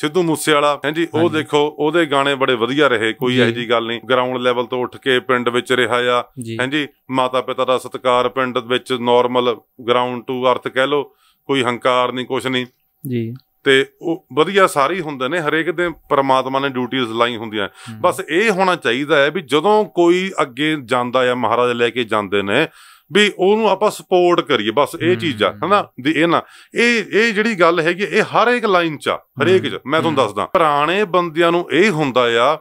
ਸਿੱਧੂ ਮੂਸੇਵਾਲਾ ਹਾਂਜੀ ਉਹ ਦੇਖੋ ਉਹਦੇ ਗਾਣੇ ਬੜੇ ਵਧੀਆ ਰਹੇ ਕੋਈ ਇਹੋ ਜੀ ਗੱਲ ਨਹੀਂ ਗਰਾਊਂਡ ਲੈਵਲ ਤੋਂ ਉੱਠ ਕੇ ਪਿੰਡ ਵਿੱਚ ਰਿਹਾ ਆ ਹਾਂਜੀ ਮਾਤਾ ਪਿਤਾ ਦਾ ਸਤਿਕਾਰ ਪਿੰਡ ਵਿੱਚ ਨਾਰਮਲ ਗਰਾਊਂਡ ਟੂ ਅਰਥ ਕਹਿ ਲੋ ਕੋਈ ਹੰਕਾਰ ਨਹੀਂ ਕੁਛ ਨਹੀਂ ਜੀ ਤੇ ਉਹ ਵਧੀਆ ਸਾਰੇ ਹੁੰਦੇ ਨੇ ਹਰੇਕ ਦੇ ਪਰਮਾਤਮਾ ਨੇ ਡਿਊਟੀਆਂ ਲਾਈ ਹੁੰਦੀਆਂ ਬਸ ਇਹ ਹੋਣਾ ਚਾਹੀਦਾ ਹੈ ਵੀ ਜਦੋਂ ਕੋਈ ਅੱਗੇ ਜਾਂਦਾ ਆ ਮਹਾਰਾਜ ਲੈ ਕੇ ਜਾਂਦੇ ਨੇ ਵੀ ਉਹਨੂੰ ਆਪਾਂ ਸਪੋਰਟ ਕਰੀਏ ਬਸ ਇਹ ਚੀਜ਼ ਆ ਹਨਾ ਦੀ ਇਹ ਨਾ ਇਹ ਇਹ ਜਿਹੜੀ ਗੱਲ ਹੈਗੀ ਇਹ ਹਰ ਇੱਕ ਲਾਈਨ 'ਚ ਹਰੇਕ 'ਚ ਮੈਂ ਤੁਹਾਨੂੰ ਦੱਸਦਾ ਪੁਰਾਣੇ ਬੰਦਿਆਂ ਨੂੰ ਇਹ ਹੁੰਦਾ ਆ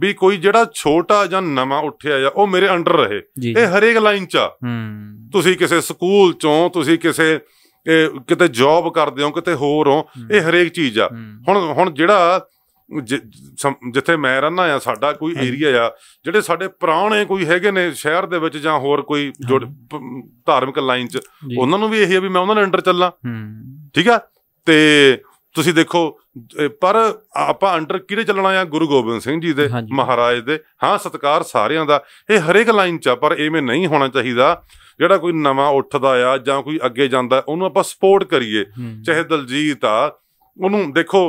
ਵੀ ਕੋਈ ਜਿਹੜਾ ਛੋਟਾ ਜਾਂ ਨਵਾਂ ਉੱਠਿਆ ਆ ਉਹ ਮੇਰੇ ਅੰਡਰ ਰਹੇ ਇਹ ਹਰੇਕ ਲਾਈਨ 'ਚ ਤੁਸੀਂ ਕਿਸੇ ਸਕੂਲ 'ਚੋਂ ਤੁਸੀਂ ਕਿਸੇ ਕਿਤੇ ਜੌਬ ਕਰਦੇ ਹੋ ਕਿਤੇ ਹੋਰ ਹੋ ਇਹ ਹਰੇਕ ਚੀਜ਼ ਆ ਹੁਣ ਹੁਣ ਜਿਹੜਾ ਜਿੱਥੇ ਮੈਂ ਰਹਿੰਦਾ ਆ ਸਾਡਾ ਕੋਈ ਏਰੀਆ ਆ ਜਿਹੜੇ ਸਾਡੇ ਪੁਰਾਣੇ ਕੋਈ ਹੈਗੇ ਨੇ ਸ਼ਹਿਰ ਦੇ ਵਿੱਚ ਜਾਂ ਹੋਰ ਕੋਈ ਧਾਰਮਿਕ ਲਾਈਨ 'ਚ ਉਹਨਾਂ ਨੂੰ ਵੀ ਇਹੀ ਆ ਵੀ ਮੈਂ ਉਹਨਾਂ ਦੇ ਅੰਡਰ ਚੱਲਾਂ ਠੀਕ ਆ ਤੇ ਤੁਸੀਂ ਦੇਖੋ ਪਰ ਆਪਾਂ ਅੰਡਰ ਕਿਹਦੇ ਚੱਲਣਾ ਆ ਗੁਰੂ ਗੋਬਿੰਦ ਸਿੰਘ ਜੀ ਦੇ ਮਹਾਰਾਜ ਦੇ ਹਾਂ ਸਤਕਾਰ ਸਾਰਿਆਂ ਦਾ ਇਹ ਹਰੇਕ ਲਾਈਨ 'ਚ ਆ ਪਰ ਐਵੇਂ ਨਹੀਂ ਹੋਣਾ ਚਾਹੀਦਾ ਜਿਹੜਾ ਕੋਈ ਨਵਾਂ ਉੱਠਦਾ ਆ ਜਾਂ ਕੋਈ ਅੱਗੇ ਜਾਂਦਾ ਉਹਨੂੰ ਆਪਾਂ ਸਪੋਰਟ ਕਰੀਏ ਚਾਹੇ ਦਲਜੀਤ ਆ ਉਹਨੂੰ ਦੇਖੋ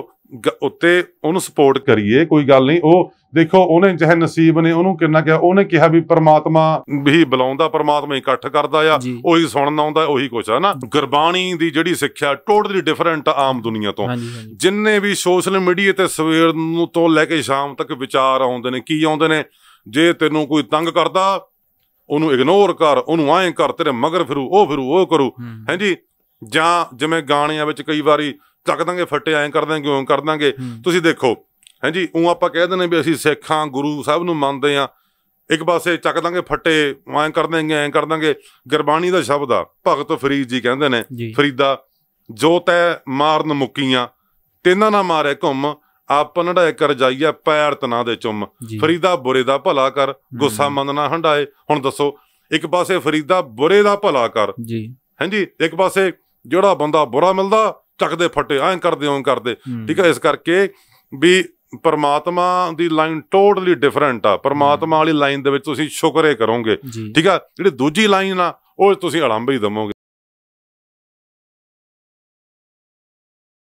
ਉੱਤੇ ਉਹਨੂੰ ਸਪੋਰਟ ਕਰੀਏ ਕੋਈ ਗੱਲ ਨਹੀਂ ਉਹ ਦੇਖੋ ਉਹਨੇ ਜਿਹੜਾ ਨਸੀਬ ਨੇ ਉਹਨੂੰ ਕਿੰਨਾ ਕਿਹਾ ਉਹਨੇ ਕਿਹਾ ਵੀ ਪ੍ਰਮਾਤਮਾ ਵੀ ਬੁਲਾਉਂਦਾ ਪ੍ਰਮਾਤਮਾ ਇਕੱਠ ਕਰਦਾ ਆ ਉਹੀ ਸੁਣਨ ਆਉਂਦਾ ਉਹੀ ਕੁਛ ਹੈ ਨਾ ਗੁਰਬਾਣੀ ਦੀ ਜਿਹੜੀ ਸਿੱਖਿਆ ਟੋਟਲੀ ਡਿਫਰੈਂਟ ਆਮ ਦੁਨੀਆ ਤੋਂ ਜਿੰਨੇ ਵੀ ਸੋਸ਼ਲ ਮੀਡੀਆ ਤੇ ਸਵੇਰ ਨੂੰ ਤੋਂ ਲੈ ਕੇ ਸ਼ਾਮ ਤੱਕ ਵਿਚਾਰ ਆਉਂਦੇ ਨੇ ਕੀ ਆਉਂਦੇ ਨੇ ਜੇ ਤੈਨੂੰ ਕੋਈ ਤੰਗ ਕਰਦਾ ਉਹਨੂੰ ਇਗਨੋਰ ਕਰ ਉਹਨੂੰ ਆਏ ਕਰ ਤੇਰੇ ਮਗਰ ਫਿਰੂ ਉਹ ਫਿਰੂ ਉਹ ਕਰੂ ਹਾਂਜੀ ਜਾਂ ਜਿਵੇਂ ਗਾਣਿਆਂ ਵਿੱਚ ਕਈ ਵਾਰੀ ਚੱਕ ਦਾਂਗੇ ਫੱਟੇ ਐਂ ਕਰ ਦਾਂਗੇ ਕਿਉਂ ਕਰ ਦਾਂਗੇ ਤੁਸੀਂ ਦੇਖੋ ਹਾਂਜੀ ਉਹ ਆਪਾਂ ਕਹਿ ਦਿੰਦੇ ਵੀ ਅਸੀਂ ਸਿੱਖਾਂ ਗੁਰੂ ਸਾਹਿਬ ਨੂੰ ਮੰਨਦੇ ਆ ਇੱਕ ਪਾਸੇ ਚੱਕ ਦਾਂਗੇ ਫੱਟੇ ਐਂ ਕਰ ਦਾਂਗੇ ਐਂ ਕਰ ਦਾਂਗੇ ਗੁਰਬਾਣੀ ਦਾ ਸ਼ਬਦ ਆ ਭਗਤ ਫਰੀਦ ਜੀ ਕਹਿੰਦੇ ਨੇ ਫਰੀਦਾ ਜੋ ਤੈ ਮਾਰਨ ਮੁਕੀਆਂ ਤੈਨਾਂ ਨਾ ਮਾਰੇ ਘੁੰਮ ਆਪਨ ਢਾਇ ਕਰ ਜਾਈਆ ਪੈਰ ਤਨਾ ਦੇ ਚੁੰਮ ਫਰੀਦਾ ਬੁਰੇ ਦਾ ਭਲਾ ਕਰ ਗੁੱਸਾ ਮੰਨ ਨਾ ਹੰਡਾਏ ਹੁਣ ਦੱਸੋ ਇੱਕ ਪਾਸੇ ਫਰੀਦਾ ਬੁਰੇ ਦਾ ਭਲਾ ਕਰ ਜੀ ਹਾਂਜੀ ਇੱਕ ਪਾਸੇ ਜਿਹੜਾ ਬੰਦਾ ਬੁਰਾ ਮਿਲਦਾ ਚੱਕਦੇ ਫੱਟੇ ਐਂ ਕਰਦੇ ਓਂ ਕਰਦੇ ਠੀਕ ਹੈ ਇਸ ਕਰਕੇ ਵੀ ਪਰਮਾਤਮਾ ਦੀ ਲਾਈਨ ਟੋਟਲੀ ਡਿਫਰੈਂਟ ਆ ਪਰਮਾਤਮਾ ਵਾਲੀ ਲਾਈਨ ਦੇ ਵਿੱਚ ਤੁਸੀਂ ਸ਼ੁਕਰੇ ਕਰੋਗੇ ਠੀਕ ਆ ਜਿਹੜੀ ਦੂਜੀ ਲਾਈਨ ਆ ਉਹ ਤੁਸੀਂ ਅਲੰਭ ਹੀ ਦਮੋਗੇ